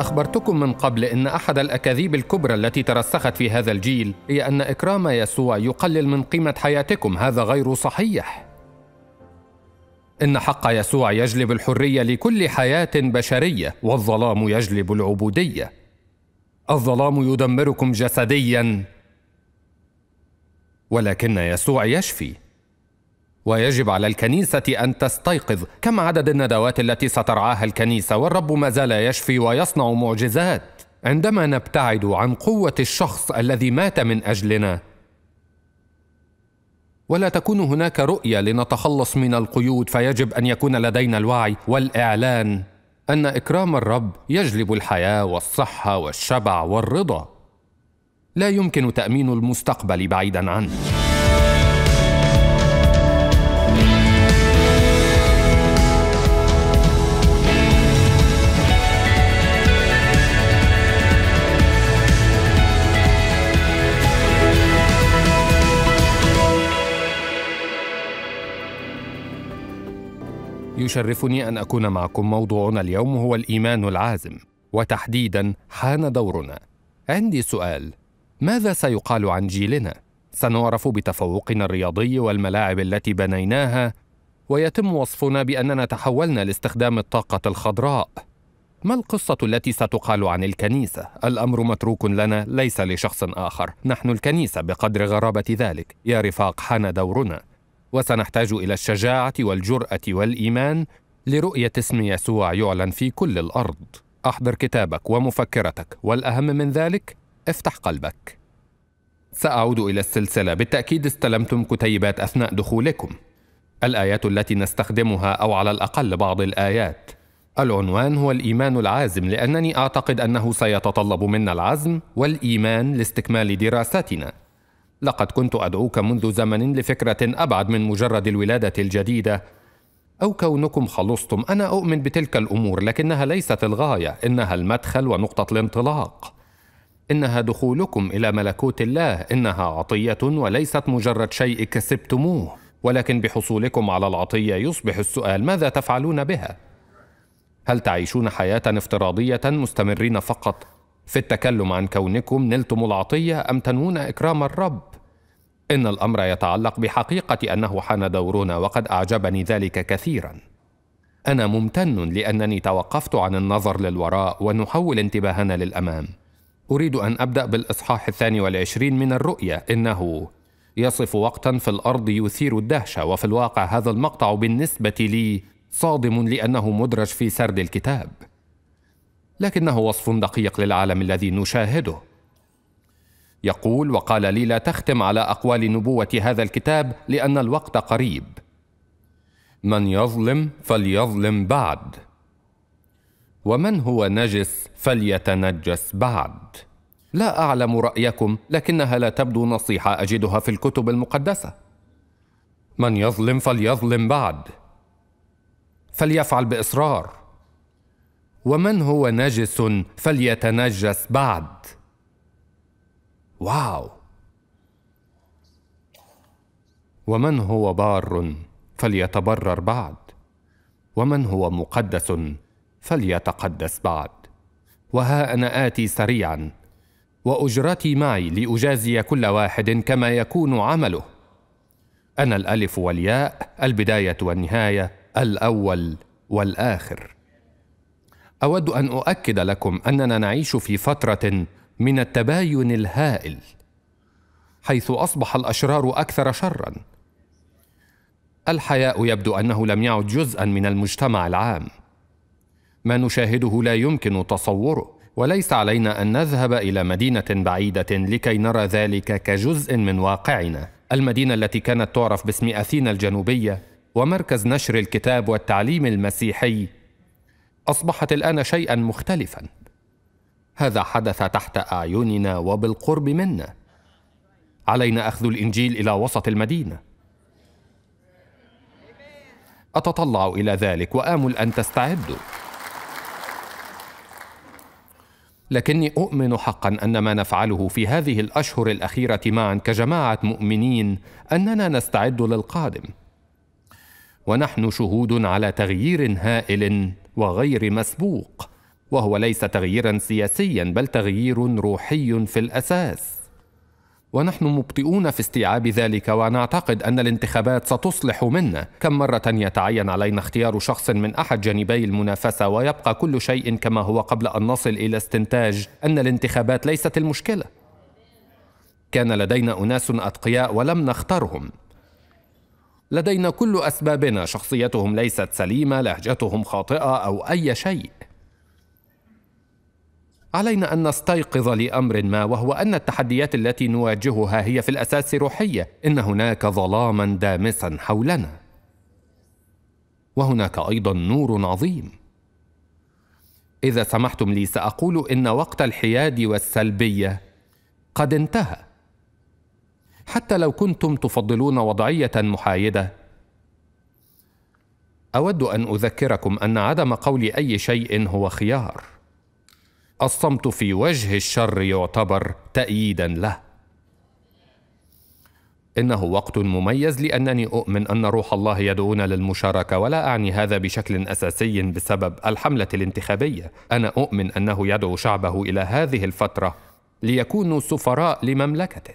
أخبرتكم من قبل إن أحد الأكاذيب الكبرى التي ترسخت في هذا الجيل هي أن إكرام يسوع يقلل من قيمة حياتكم، هذا غير صحيح. إن حق يسوع يجلب الحرية لكل حياة بشرية، والظلام يجلب العبودية. الظلام يدمركم جسدياً، ولكن يسوع يشفي. ويجب على الكنيسة أن تستيقظ كم عدد الندوات التي سترعاها الكنيسة والرب ما زال يشفي ويصنع معجزات عندما نبتعد عن قوة الشخص الذي مات من أجلنا ولا تكون هناك رؤية لنتخلص من القيود فيجب أن يكون لدينا الوعي والإعلان أن إكرام الرب يجلب الحياة والصحة والشبع والرضا لا يمكن تأمين المستقبل بعيدا عنه يشرفني أن أكون معكم موضوعنا اليوم هو الإيمان العازم وتحديدا حان دورنا عندي سؤال ماذا سيقال عن جيلنا؟ سنعرف بتفوقنا الرياضي والملاعب التي بنيناها ويتم وصفنا بأننا تحولنا لاستخدام الطاقة الخضراء ما القصة التي ستقال عن الكنيسة؟ الأمر متروك لنا ليس لشخص آخر، نحن الكنيسة بقدر غرابة ذلك، يا رفاق حان دورنا، وسنحتاج الى الشجاعه والجراه والايمان لرؤيه اسم يسوع يعلن في كل الارض احضر كتابك ومفكرتك والاهم من ذلك افتح قلبك ساعود الى السلسله بالتاكيد استلمتم كتيبات اثناء دخولكم الايات التي نستخدمها او على الاقل بعض الايات العنوان هو الايمان العازم لانني اعتقد انه سيتطلب منا العزم والايمان لاستكمال دراستنا لقد كنت أدعوك منذ زمن لفكرة أبعد من مجرد الولادة الجديدة أو كونكم خلصتم أنا أؤمن بتلك الأمور لكنها ليست الغاية إنها المدخل ونقطة الانطلاق إنها دخولكم إلى ملكوت الله إنها عطية وليست مجرد شيء كسبتموه ولكن بحصولكم على العطية يصبح السؤال ماذا تفعلون بها؟ هل تعيشون حياة افتراضية مستمرين فقط في التكلم عن كونكم نلتم العطية أم تنوون إكرام الرب إن الأمر يتعلق بحقيقة أنه حان دورنا وقد أعجبني ذلك كثيرا أنا ممتن لأنني توقفت عن النظر للوراء ونحول انتباهنا للأمام أريد أن أبدأ بالإصحاح الثاني والعشرين من الرؤية إنه يصف وقتا في الأرض يثير الدهشة وفي الواقع هذا المقطع بالنسبة لي صادم لأنه مدرج في سرد الكتاب لكنه وصف دقيق للعالم الذي نشاهده يقول وقال لي لا تختم على اقوال نبوه هذا الكتاب لان الوقت قريب من يظلم فليظلم بعد ومن هو نجس فليتنجس بعد لا اعلم رايكم لكنها لا تبدو نصيحه اجدها في الكتب المقدسه من يظلم فليظلم بعد فليفعل باصرار ومن هو نجس فليتنجس بعد واو ومن هو بار فليتبرر بعد ومن هو مقدس فليتقدس بعد وها انا اتي سريعا واجرتي معي لاجازي كل واحد كما يكون عمله انا الالف والياء البدايه والنهايه الاول والاخر اود ان اؤكد لكم اننا نعيش في فتره من التباين الهائل حيث اصبح الاشرار اكثر شرا الحياء يبدو انه لم يعد جزءا من المجتمع العام ما نشاهده لا يمكن تصوره وليس علينا ان نذهب الى مدينه بعيده لكي نرى ذلك كجزء من واقعنا المدينه التي كانت تعرف باسم اثينا الجنوبيه ومركز نشر الكتاب والتعليم المسيحي اصبحت الان شيئا مختلفا هذا حدث تحت اعيننا وبالقرب منا علينا اخذ الانجيل الى وسط المدينه اتطلع الى ذلك وامل ان تستعدوا لكني اؤمن حقا ان ما نفعله في هذه الاشهر الاخيره معا كجماعه مؤمنين اننا نستعد للقادم ونحن شهود على تغيير هائل وغير مسبوق وهو ليس تغييرا سياسيا بل تغيير روحي في الاساس ونحن مبطئون في استيعاب ذلك ونعتقد ان الانتخابات ستصلح منا كم مره يتعين علينا اختيار شخص من احد جانبي المنافسه ويبقى كل شيء كما هو قبل ان نصل الى استنتاج ان الانتخابات ليست المشكله كان لدينا اناس اتقياء ولم نختارهم لدينا كل أسبابنا شخصيتهم ليست سليمة لهجتهم خاطئة أو أي شيء علينا أن نستيقظ لأمر ما وهو أن التحديات التي نواجهها هي في الأساس روحية إن هناك ظلاما دامسا حولنا وهناك أيضا نور عظيم إذا سمحتم لي سأقول إن وقت الحياد والسلبية قد انتهى حتى لو كنتم تفضلون وضعيه محايده اود ان اذكركم ان عدم قول اي شيء هو خيار الصمت في وجه الشر يعتبر تاييدا له انه وقت مميز لانني اؤمن ان روح الله يدعونا للمشاركه ولا اعني هذا بشكل اساسي بسبب الحمله الانتخابيه انا اؤمن انه يدعو شعبه الى هذه الفتره ليكونوا سفراء لمملكته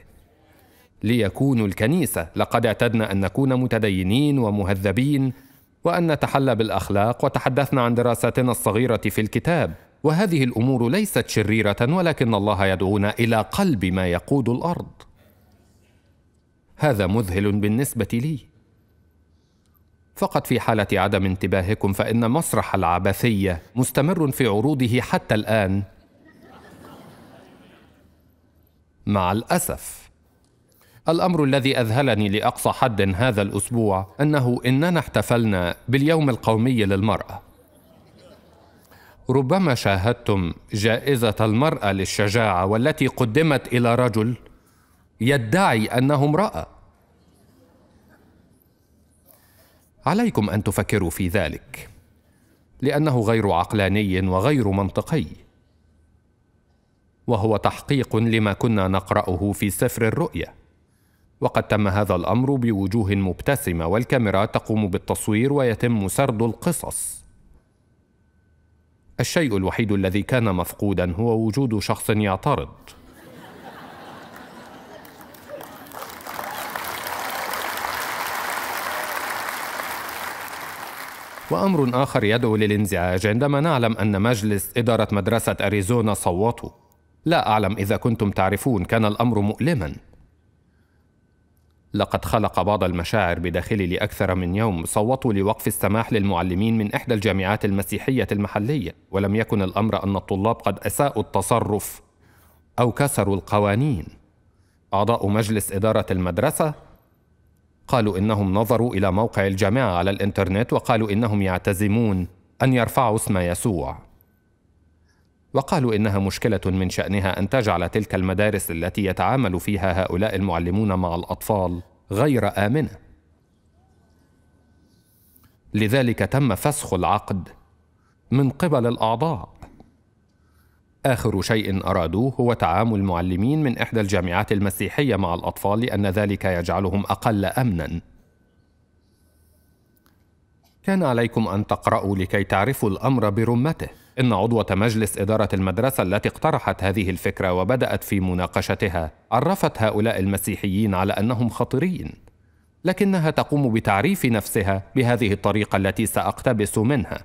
ليكونوا الكنيسة لقد اعتدنا أن نكون متدينين ومهذبين وأن نتحلى بالأخلاق وتحدثنا عن دراساتنا الصغيرة في الكتاب وهذه الأمور ليست شريرة ولكن الله يدعونا إلى قلب ما يقود الأرض هذا مذهل بالنسبة لي فقط في حالة عدم انتباهكم فإن مسرح العبثية مستمر في عروضه حتى الآن مع الأسف الأمر الذي أذهلني لأقصى حد هذا الأسبوع أنه إننا احتفلنا باليوم القومي للمرأة ربما شاهدتم جائزة المرأة للشجاعة والتي قدمت إلى رجل يدعي أنه امرأة عليكم أن تفكروا في ذلك لأنه غير عقلاني وغير منطقي وهو تحقيق لما كنا نقرأه في سفر الرؤيا وقد تم هذا الأمر بوجوه مبتسمة والكاميرات تقوم بالتصوير ويتم سرد القصص الشيء الوحيد الذي كان مفقودا هو وجود شخص يعترض وأمر آخر يدعو للانزعاج عندما نعلم أن مجلس إدارة مدرسة أريزونا صوتوا لا أعلم إذا كنتم تعرفون كان الأمر مؤلماً لقد خلق بعض المشاعر بداخلي لأكثر من يوم صوتوا لوقف السماح للمعلمين من إحدى الجامعات المسيحية المحلية ولم يكن الأمر أن الطلاب قد أساءوا التصرف أو كسروا القوانين أعضاء مجلس إدارة المدرسة قالوا إنهم نظروا إلى موقع الجامعة على الإنترنت وقالوا إنهم يعتزمون أن يرفعوا اسم يسوع وقالوا انها مشكله من شانها ان تجعل تلك المدارس التي يتعامل فيها هؤلاء المعلمون مع الاطفال غير امنه لذلك تم فسخ العقد من قبل الاعضاء اخر شيء ارادوه هو تعامل المعلمين من احدى الجامعات المسيحيه مع الاطفال لان ذلك يجعلهم اقل امنا كان عليكم ان تقراوا لكي تعرفوا الامر برمته إن عضوة مجلس إدارة المدرسة التي اقترحت هذه الفكرة وبدأت في مناقشتها عرفت هؤلاء المسيحيين على أنهم خطرين لكنها تقوم بتعريف نفسها بهذه الطريقة التي سأقتبس منها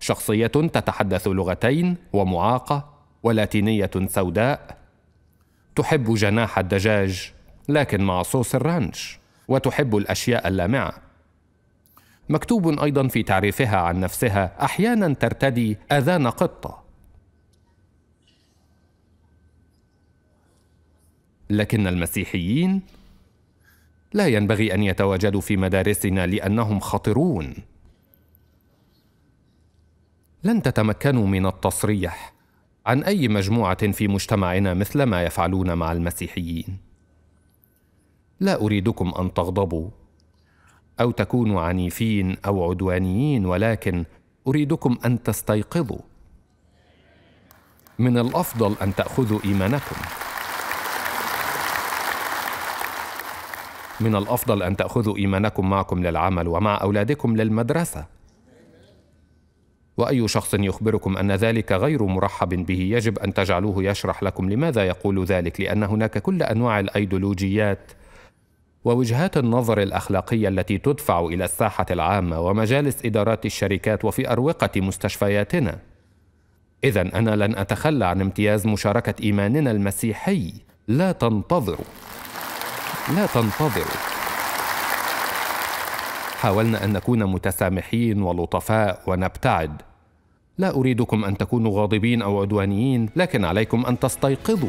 شخصية تتحدث لغتين ومعاقة ولاتينية سوداء تحب جناح الدجاج لكن مع صوص الرانش وتحب الأشياء اللامعة مكتوب ايضا في تعريفها عن نفسها احيانا ترتدي اذان قطه لكن المسيحيين لا ينبغي ان يتواجدوا في مدارسنا لانهم خطرون لن تتمكنوا من التصريح عن اي مجموعه في مجتمعنا مثل ما يفعلون مع المسيحيين لا اريدكم ان تغضبوا او تكونوا عنيفين او عدوانيين ولكن اريدكم ان تستيقظوا من الافضل ان تاخذوا ايمانكم من الافضل ان تاخذوا ايمانكم معكم للعمل ومع اولادكم للمدرسه واي شخص يخبركم ان ذلك غير مرحب به يجب ان تجعلوه يشرح لكم لماذا يقول ذلك لان هناك كل انواع الايديولوجيات ووجهات النظر الاخلاقيه التي تدفع الى الساحه العامه ومجالس ادارات الشركات وفي اروقه مستشفياتنا اذا انا لن اتخلى عن امتياز مشاركه ايماننا المسيحي لا تنتظروا لا تنتظروا حاولنا ان نكون متسامحين ولطفاء ونبتعد لا اريدكم ان تكونوا غاضبين او عدوانيين لكن عليكم ان تستيقظوا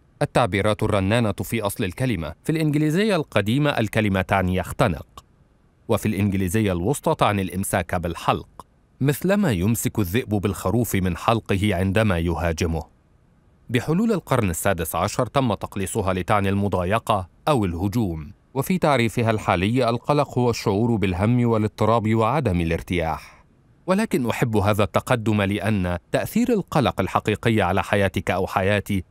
التعبيرات الرنانة في أصل الكلمة في الإنجليزية القديمة الكلمة تعني يختنق وفي الإنجليزية الوسطى تعني الإمساك بالحلق مثلما يمسك الذئب بالخروف من حلقه عندما يهاجمه بحلول القرن السادس عشر تم تقليصها لتعني المضايقة أو الهجوم وفي تعريفها الحالي القلق هو الشعور بالهم والاضطراب وعدم الارتياح ولكن أحب هذا التقدم لأن تأثير القلق الحقيقي على حياتك أو حياتي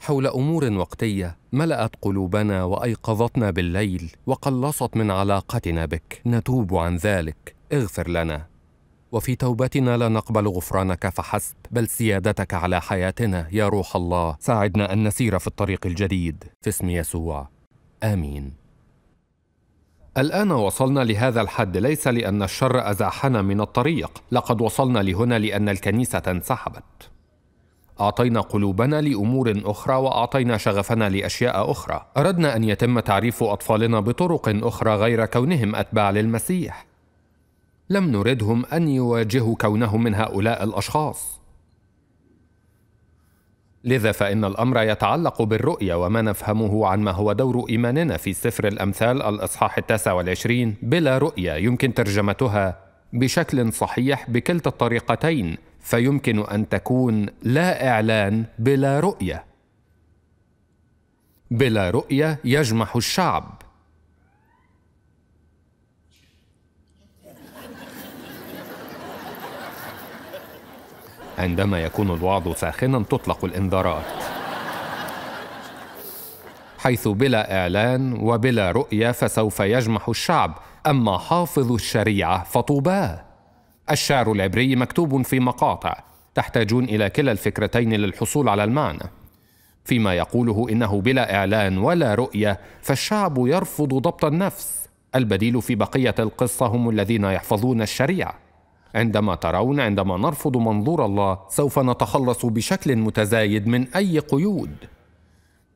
حول امور وقتيه ملات قلوبنا وايقظتنا بالليل وقلصت من علاقتنا بك نتوب عن ذلك اغفر لنا وفي توبتنا لا نقبل غفرانك فحسب بل سيادتك على حياتنا يا روح الله ساعدنا ان نسير في الطريق الجديد في اسم يسوع امين الآن وصلنا لهذا الحد ليس لأن الشر أزاحنا من الطريق، لقد وصلنا لهنا لأن الكنيسة انسحبت. اعطينا قلوبنا لامور اخرى واعطينا شغفنا لاشياء اخرى اردنا ان يتم تعريف اطفالنا بطرق اخرى غير كونهم اتباع للمسيح لم نردهم ان يواجهوا كونهم من هؤلاء الاشخاص لذا فان الامر يتعلق بالرؤيه وما نفهمه عن ما هو دور ايماننا في سفر الامثال الاصحاح التاسع والعشرين بلا رؤيه يمكن ترجمتها بشكل صحيح بكلتا الطريقتين فيمكن ان تكون لا اعلان بلا رؤيه بلا رؤيه يجمح الشعب عندما يكون الوعظ ساخنا تطلق الانذارات حيث بلا اعلان وبلا رؤيه فسوف يجمح الشعب اما حافظ الشريعه فطوباه الشعر العبري مكتوب في مقاطع تحتاجون إلى كلا الفكرتين للحصول على المعنى فيما يقوله إنه بلا إعلان ولا رؤية فالشعب يرفض ضبط النفس البديل في بقية القصة هم الذين يحفظون الشريعة عندما ترون عندما نرفض منظور الله سوف نتخلص بشكل متزايد من أي قيود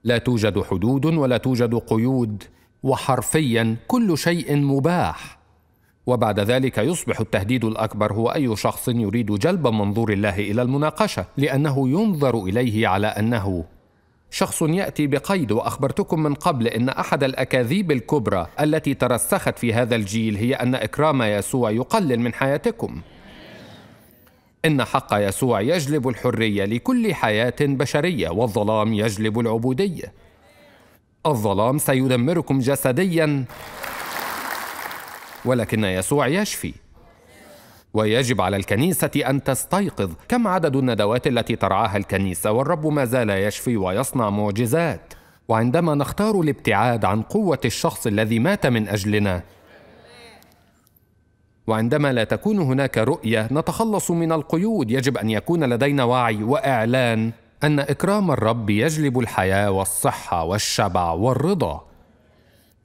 لا توجد حدود ولا توجد قيود وحرفيا كل شيء مباح وبعد ذلك يصبح التهديد الاكبر هو اي شخص يريد جلب منظور الله الى المناقشه لانه ينظر اليه على انه شخص ياتي بقيد واخبرتكم من قبل ان احد الاكاذيب الكبرى التي ترسخت في هذا الجيل هي ان اكرام يسوع يقلل من حياتكم ان حق يسوع يجلب الحريه لكل حياه بشريه والظلام يجلب العبوديه الظلام سيدمركم جسديا ولكن يسوع يشفي ويجب على الكنيسة أن تستيقظ كم عدد الندوات التي ترعاها الكنيسة والرب ما زال يشفي ويصنع معجزات وعندما نختار الابتعاد عن قوة الشخص الذي مات من أجلنا وعندما لا تكون هناك رؤية نتخلص من القيود يجب أن يكون لدينا وعي وإعلان أن إكرام الرب يجلب الحياة والصحة والشبع والرضا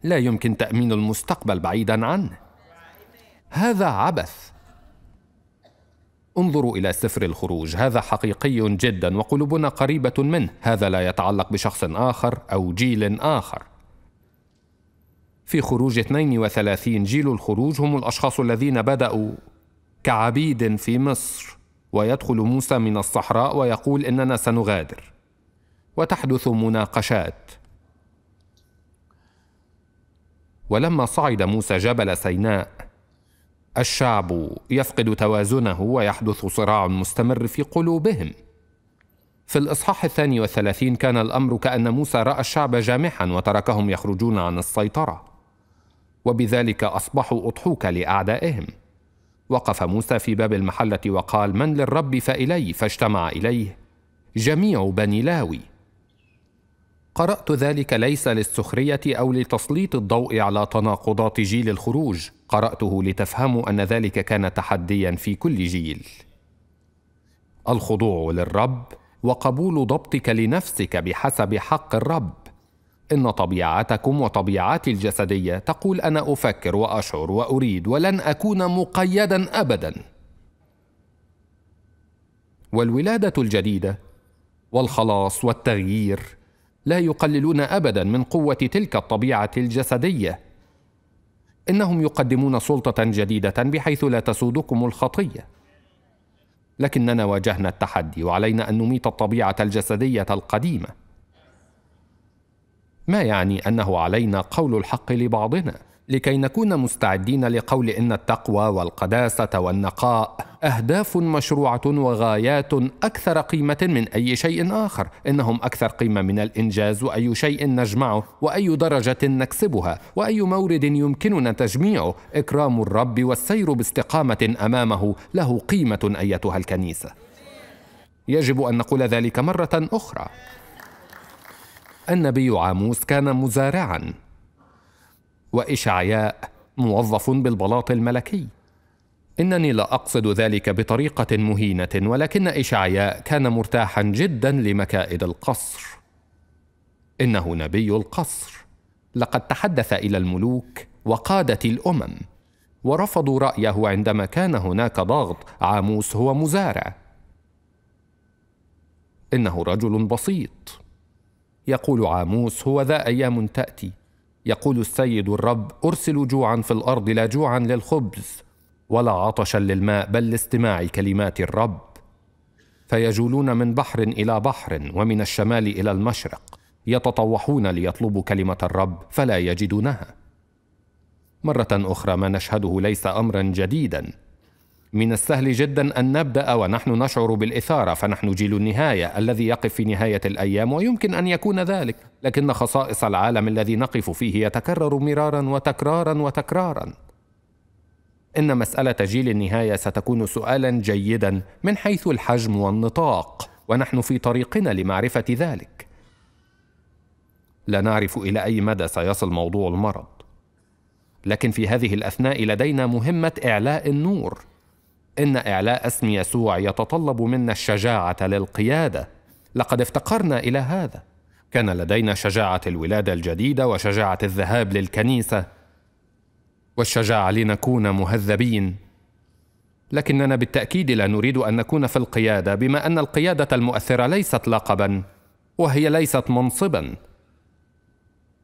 لا يمكن تأمين المستقبل بعيدا عنه هذا عبث انظروا الى سفر الخروج هذا حقيقي جدا وقلوبنا قريبه منه هذا لا يتعلق بشخص اخر او جيل اخر في خروج 32 جيل الخروج هم الاشخاص الذين بداوا كعبيد في مصر ويدخل موسى من الصحراء ويقول اننا سنغادر وتحدث مناقشات ولما صعد موسى جبل سيناء الشعب يفقد توازنه ويحدث صراع مستمر في قلوبهم في الإصحاح الثاني والثلاثين كان الأمر كأن موسى رأى الشعب جامحا وتركهم يخرجون عن السيطرة وبذلك أصبحوا أضحوك لأعدائهم وقف موسى في باب المحلة وقال من للرب فإلي فاجتمع إليه جميع بني لاوي قرأت ذلك ليس للسخرية أو لتسليط الضوء على تناقضات جيل الخروج، قرأته لتفهموا أن ذلك كان تحديا في كل جيل. الخضوع للرب وقبول ضبطك لنفسك بحسب حق الرب. إن طبيعتكم وطبيعاتي الجسدية تقول أنا أفكر وأشعر وأريد ولن أكون مقيدا أبدا. والولادة الجديدة والخلاص والتغيير لا يقللون ابدا من قوه تلك الطبيعه الجسديه انهم يقدمون سلطه جديده بحيث لا تسودكم الخطيه لكننا واجهنا التحدي وعلينا ان نميت الطبيعه الجسديه القديمه ما يعني انه علينا قول الحق لبعضنا لكي نكون مستعدين لقول ان التقوى والقداسه والنقاء اهداف مشروعه وغايات اكثر قيمه من اي شيء اخر انهم اكثر قيمه من الانجاز واي شيء نجمعه واي درجه نكسبها واي مورد يمكننا تجميعه اكرام الرب والسير باستقامه امامه له قيمه ايتها الكنيسه يجب ان نقول ذلك مره اخرى النبي عاموس كان مزارعا وإشعياء موظف بالبلاط الملكي إنني لا أقصد ذلك بطريقة مهينة ولكن إشعياء كان مرتاحا جدا لمكائد القصر إنه نبي القصر لقد تحدث إلى الملوك وقادة الأمم ورفضوا رأيه عندما كان هناك ضغط عاموس هو مزارع إنه رجل بسيط يقول عاموس هو ذا أيام تأتي يقول السيد الرب ارسل جوعا في الارض لا جوعا للخبز ولا عطشا للماء بل لاستماع كلمات الرب فيجولون من بحر الى بحر ومن الشمال الى المشرق يتطوحون ليطلبوا كلمه الرب فلا يجدونها مره اخرى ما نشهده ليس امرا جديدا من السهل جدا ان نبدا ونحن نشعر بالاثاره فنحن جيل النهايه الذي يقف في نهايه الايام ويمكن ان يكون ذلك لكن خصائص العالم الذي نقف فيه يتكرر مرارا وتكرارا وتكرارا ان مساله جيل النهايه ستكون سؤالا جيدا من حيث الحجم والنطاق ونحن في طريقنا لمعرفه ذلك لا نعرف الى اي مدى سيصل موضوع المرض لكن في هذه الاثناء لدينا مهمه اعلاء النور إن إعلاء اسم يسوع يتطلب منا الشجاعة للقيادة لقد افتقرنا إلى هذا كان لدينا شجاعة الولادة الجديدة وشجاعة الذهاب للكنيسة والشجاعة لنكون مهذبين لكننا بالتأكيد لا نريد أن نكون في القيادة بما أن القيادة المؤثرة ليست لقبا وهي ليست منصبا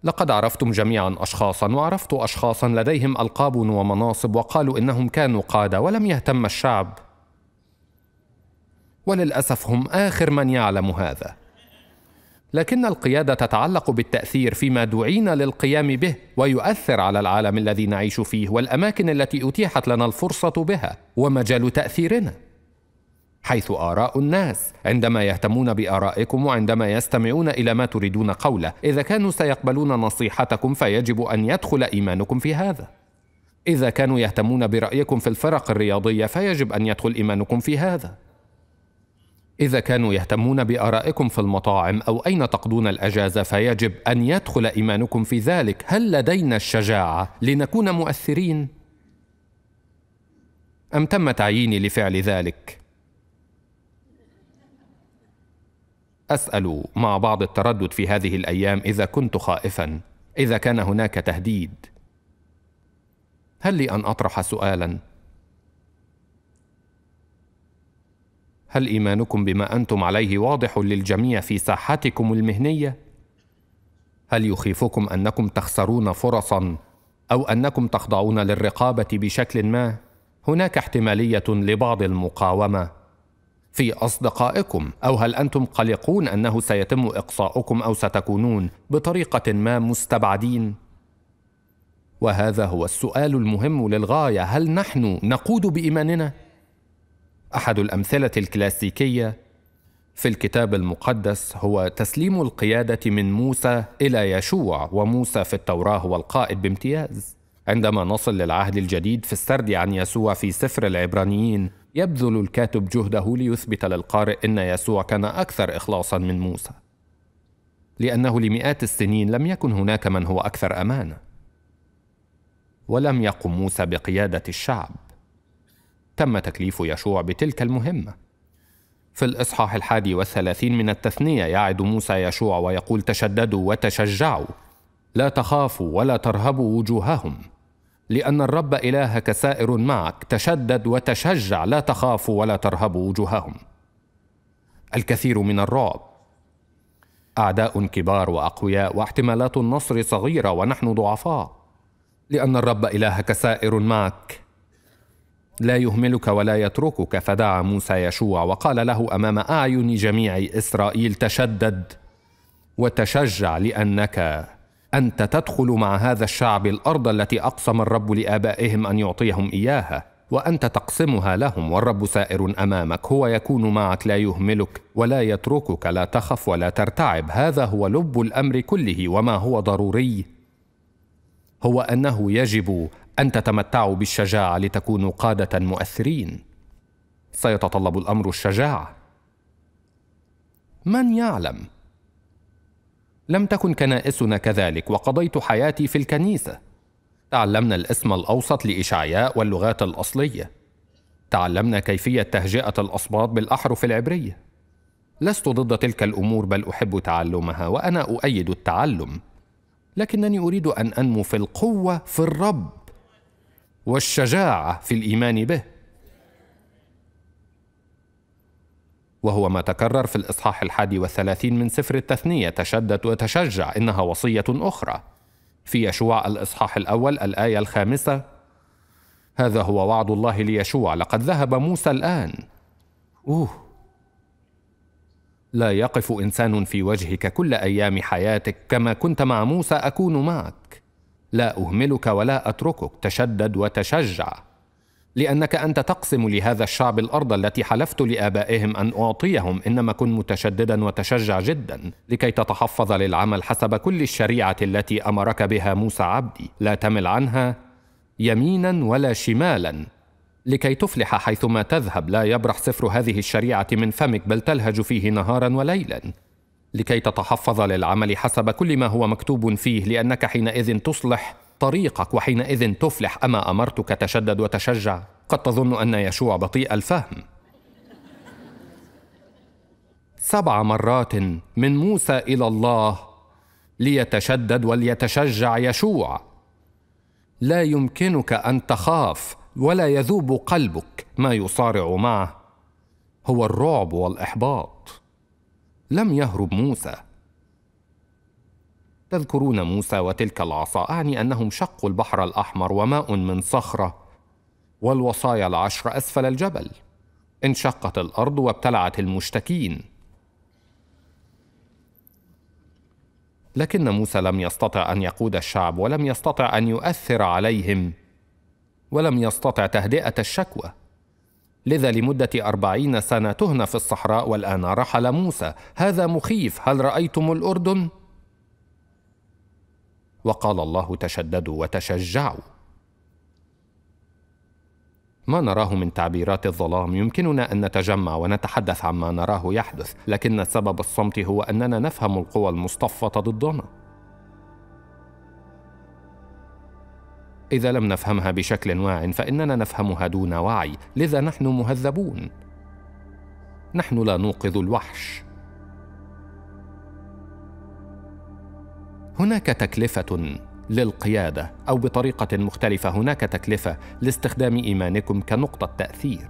لقد عرفتم جميعا أشخاصا وعرفت أشخاصا لديهم ألقاب ومناصب وقالوا إنهم كانوا قادة ولم يهتم الشعب وللأسف هم آخر من يعلم هذا لكن القيادة تتعلق بالتأثير فيما دعينا للقيام به ويؤثر على العالم الذي نعيش فيه والأماكن التي أتيحت لنا الفرصة بها ومجال تأثيرنا حيث آراء الناس عندما يهتمون بآرائكم وعندما يستمعون إلى ما تريدون قوله إذا كانوا سيقبلون نصيحتكم فيجب أن يدخل إيمانكم في هذا إذا كانوا يهتمون برأيكم في الفرق الرياضية فيجب أن يدخل إيمانكم في هذا إذا كانوا يهتمون بآرائكم في المطاعم أو أين تقضون الأجازة فيجب أن يدخل إيمانكم في ذلك هل لدينا الشجاعة لنكون مؤثرين؟ أم تم تعييني لفعل ذلك؟ اسال مع بعض التردد في هذه الايام اذا كنت خائفا اذا كان هناك تهديد هل لي ان اطرح سؤالا هل ايمانكم بما انتم عليه واضح للجميع في ساحتكم المهنيه هل يخيفكم انكم تخسرون فرصا او انكم تخضعون للرقابه بشكل ما هناك احتماليه لبعض المقاومه في أصدقائكم أو هل أنتم قلقون أنه سيتم إقصاؤكم أو ستكونون بطريقة ما مستبعدين؟ وهذا هو السؤال المهم للغاية هل نحن نقود بإيماننا؟ أحد الأمثلة الكلاسيكية في الكتاب المقدس هو تسليم القيادة من موسى إلى يشوع وموسى في التوراة هو القائد بامتياز عندما نصل للعهد الجديد في السرد عن يسوع في سفر العبرانيين يبذل الكاتب جهده ليثبت للقارئ ان يسوع كان اكثر اخلاصا من موسى لانه لمئات السنين لم يكن هناك من هو اكثر امانه ولم يقم موسى بقياده الشعب تم تكليف يشوع بتلك المهمه في الاصحاح الحادي والثلاثين من التثنيه يعد موسى يشوع ويقول تشددوا وتشجعوا لا تخافوا ولا ترهبوا وجوههم لأن الرب إلهك سائر معك تشدد وتشجع لا تخافوا ولا ترهبوا وجوههم الكثير من الرعب أعداء كبار وأقوياء واحتمالات النصر صغيرة ونحن ضعفاء لأن الرب إلهك سائر معك لا يهملك ولا يتركك فدعا موسى يشوع وقال له امام اعين جميع اسرائيل تشدد وتشجع لانك انت تدخل مع هذا الشعب الارض التي اقسم الرب لابائهم ان يعطيهم اياها وانت تقسمها لهم والرب سائر امامك هو يكون معك لا يهملك ولا يتركك لا تخف ولا ترتعب هذا هو لب الامر كله وما هو ضروري هو انه يجب ان تتمتعوا بالشجاعه لتكونوا قاده مؤثرين سيتطلب الامر الشجاعه من يعلم لم تكن كنائسنا كذلك وقضيت حياتي في الكنيسة تعلمنا الاسم الأوسط لإشعياء واللغات الأصلية تعلمنا كيفية تهجئة الاصباط بالأحرف العبرية لست ضد تلك الأمور بل أحب تعلمها وأنا أؤيد التعلم لكنني أريد أن أنمو في القوة في الرب والشجاعة في الإيمان به وهو ما تكرر في الإصحاح الحادي والثلاثين من سفر التثنية تشدد وتشجع إنها وصية أخرى في يشوع الإصحاح الأول الآية الخامسة هذا هو وعد الله ليشوع لقد ذهب موسى الآن أوه لا يقف إنسان في وجهك كل أيام حياتك كما كنت مع موسى أكون معك لا أهملك ولا أتركك تشدد وتشجع لأنك أنت تقسم لهذا الشعب الأرض التي حلفت لآبائهم أن أعطيهم إنما كن متشددا وتشجع جدا لكي تتحفظ للعمل حسب كل الشريعة التي أمرك بها موسى عبدي لا تمل عنها يمينا ولا شمالا لكي تفلح حيثما تذهب لا يبرح سفر هذه الشريعة من فمك بل تلهج فيه نهارا وليلا لكي تتحفظ للعمل حسب كل ما هو مكتوب فيه لأنك حينئذ تصلح طريقك وحينئذ تفلح أما أمرتك تشدد وتشجع قد تظن أن يشوع بطيء الفهم سبع مرات من موسى إلى الله ليتشدد وليتشجع يشوع لا يمكنك أن تخاف ولا يذوب قلبك ما يصارع معه هو الرعب والإحباط لم يهرب موسى تذكرون موسى وتلك العصا اعني انهم شقوا البحر الاحمر وماء من صخره والوصايا العشر اسفل الجبل انشقت الارض وابتلعت المشتكين لكن موسى لم يستطع ان يقود الشعب ولم يستطع ان يؤثر عليهم ولم يستطع تهدئه الشكوى لذا لمدة أربعين سنة تهنا في الصحراء والآن رحل موسى هذا مخيف هل رأيتم الأردن؟ وقال الله تشددوا وتشجعوا ما نراه من تعبيرات الظلام يمكننا ان نتجمع ونتحدث عما نراه يحدث لكن سبب الصمت هو اننا نفهم القوى المصطفه ضدنا اذا لم نفهمها بشكل واع فاننا نفهمها دون وعي لذا نحن مهذبون نحن لا نوقظ الوحش هناك تكلفه للقياده او بطريقه مختلفه هناك تكلفه لاستخدام ايمانكم كنقطه تاثير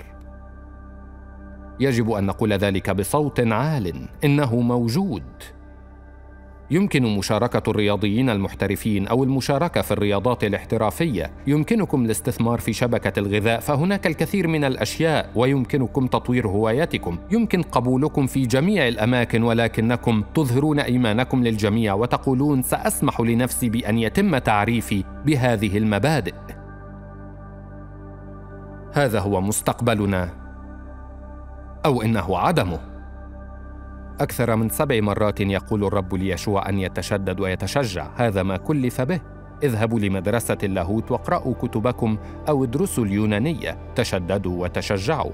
يجب ان نقول ذلك بصوت عال انه موجود يمكن مشاركة الرياضيين المحترفين أو المشاركة في الرياضات الاحترافية، يمكنكم الاستثمار في شبكة الغذاء فهناك الكثير من الأشياء ويمكنكم تطوير هواياتكم، يمكن قبولكم في جميع الأماكن ولكنكم تظهرون إيمانكم للجميع وتقولون سأسمح لنفسي بأن يتم تعريفي بهذه المبادئ. هذا هو مستقبلنا أو إنه عدمه. أكثر من سبع مرات يقول الرب ليشوع أن يتشدد ويتشجع هذا ما كلف به اذهبوا لمدرسة اللاهوت واقرأوا كتبكم أو ادرسوا اليونانية تشددوا وتشجعوا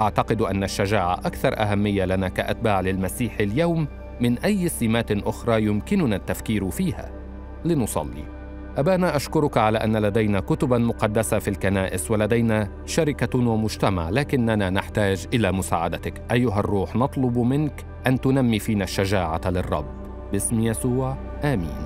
أعتقد أن الشجاعة أكثر أهمية لنا كأتباع للمسيح اليوم من أي سمات أخرى يمكننا التفكير فيها لنصلي أبانا أشكرك على أن لدينا كتبا مقدسة في الكنائس ولدينا شركة ومجتمع لكننا نحتاج إلى مساعدتك أيها الروح نطلب منك أن تنمي فينا الشجاعة للرب باسم يسوع آمين